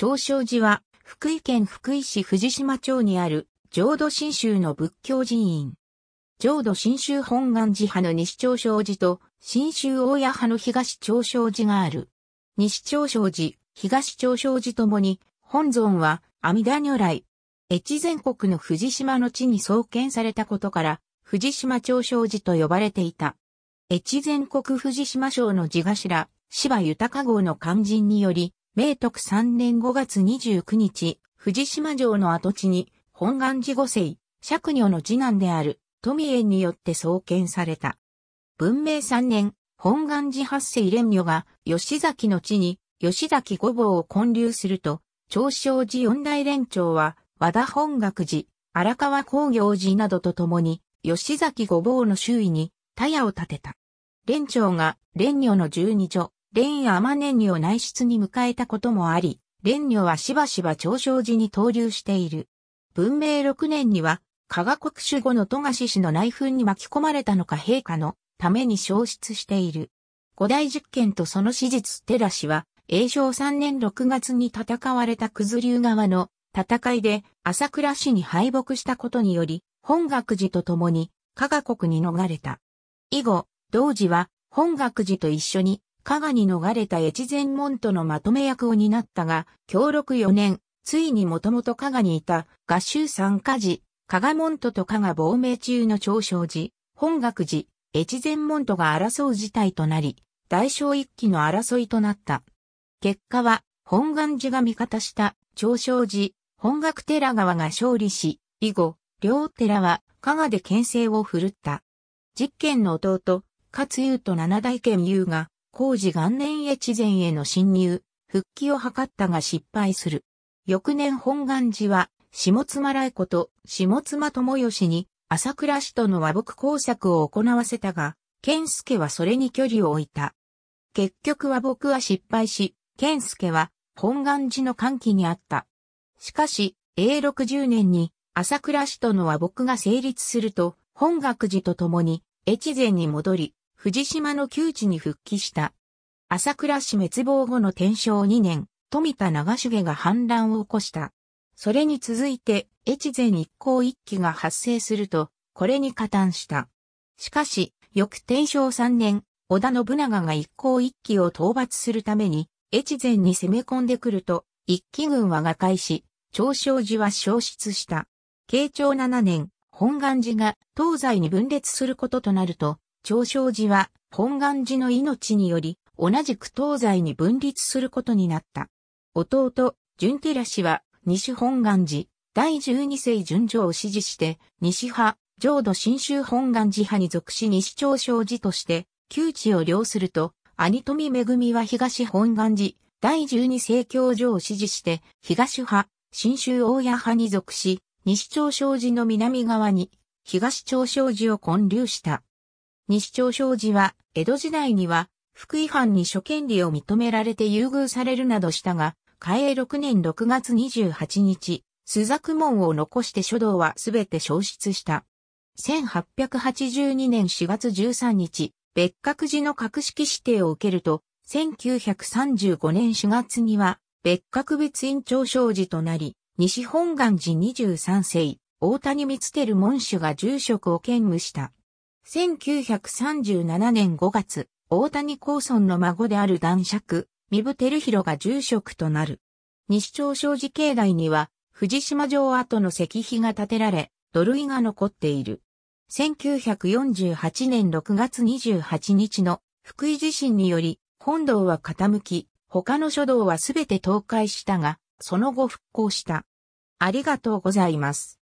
長生寺は、福井県福井市藤島町にある、浄土真宗の仏教寺院。浄土真宗本願寺派の西長生寺と、新州大谷派の東長生寺がある。西長生寺、東長生寺ともに、本尊は、阿弥陀如来。越前国の藤島の地に創建されたことから、藤島長生寺と呼ばれていた。越前国藤島省の地頭、芝豊号の肝心により、明徳3年5月29日、藤島城の跡地に、本願寺五世、釈女の次男である、富江によって創建された。文明3年、本願寺八世蓮女が、吉崎の地に、吉崎五坊を建立すると、長生寺四大連長は、和田本学寺、荒川工業寺などと共に、吉崎五坊の周囲に、田屋を建てた。連長が、連女の十二女、蓮やマ年女を内出に迎えたこともあり、蓮女はしばしば長生寺に投留している。文明6年には、加賀国主後の富樫氏の内紛に巻き込まれたのか陛下のために消失している。五大実験とその史実寺氏は、永正3年6月に戦われた九頭竜側の戦いで朝倉氏に敗北したことにより、本学寺と共に加賀国に逃れた。以後、同時は本学寺と一緒に加賀に逃れた越前門徒のまとめ役を担ったが、協力4年、ついにもともと加賀にいた合衆参加時、加賀門徒と加賀亡命中の長生寺、本学寺、越前門徒が争う事態となり、大小一揆の争いとなった。結果は、本願寺が味方した長生寺、本学寺川が勝利し、以後、両寺は加賀で牽制を振るった。実験の弟、勝優と七大剣優が工事元年越前への侵入、復帰を図ったが失敗する。翌年本願寺は、下妻来子と下妻友義に、朝倉氏との和睦工作を行わせたが、健介はそれに距離を置いた。結局和睦は失敗し、健介は本願寺の歓喜にあった。しかし、永禄10年に朝倉氏との和睦が成立すると、本学寺と共に越前に戻り、藤島の旧地に復帰した。朝倉氏滅亡後の天正2年、富田長重が反乱を起こした。それに続いて、越前一向一揆が発生すると、これに加担した。しかし、翌天正3年、織田信長が一向一揆を討伐するために、越前に攻め込んでくると、一揆軍は瓦解し、長生寺は消失した。慶長7年、本願寺が東西に分裂することとなると、長生寺は本願寺の命により同じく東西に分立することになった。弟、純寺氏は、西本願寺、第十二世順序を支持して、西派、浄土新州本願寺派に属し西朝商寺として、旧地を領すると、兄富恵は東本願寺、第十二世教上を支持して、東派、新州大谷派に属し、西朝商寺の南側に、東朝商寺を建立した。西朝商寺は、江戸時代には、副違反に諸権利を認められて優遇されるなどしたが、嘉永6年6月28日、朱雀門を残して書道はすべて消失した。1882年4月13日、別格寺の格式指定を受けると、1935年4月には、別格別院長小寺となり、西本願寺23世、大谷光る門主が住職を兼務した。1937年5月、大谷高村の孫である男爵、三部照弘が住職となる。西朝正寺境内には、藤島城跡の石碑が建てられ、土塁が残っている。1948年6月28日の福井地震により、本堂は傾き、他の書道はすべて倒壊したが、その後復興した。ありがとうございます。